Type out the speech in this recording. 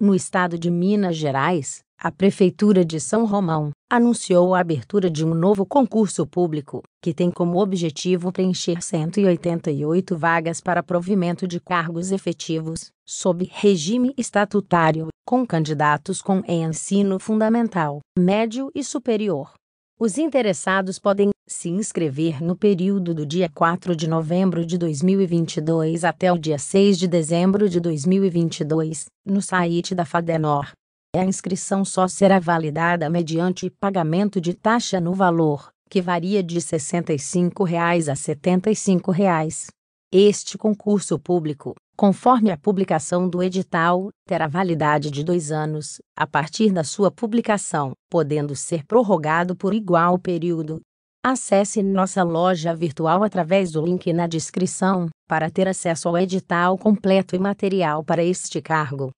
No estado de Minas Gerais, a Prefeitura de São Romão anunciou a abertura de um novo concurso público, que tem como objetivo preencher 188 vagas para provimento de cargos efetivos, sob regime estatutário, com candidatos com ensino fundamental, médio e superior, os interessados podem se inscrever no período do dia 4 de novembro de 2022 até o dia 6 de dezembro de 2022, no site da Fadenor. A inscrição só será validada mediante pagamento de taxa no valor, que varia de R$ 65 a R$ 75. Reais. Este concurso público, conforme a publicação do edital, terá validade de dois anos, a partir da sua publicação, podendo ser prorrogado por igual período. Acesse nossa loja virtual através do link na descrição, para ter acesso ao edital completo e material para este cargo.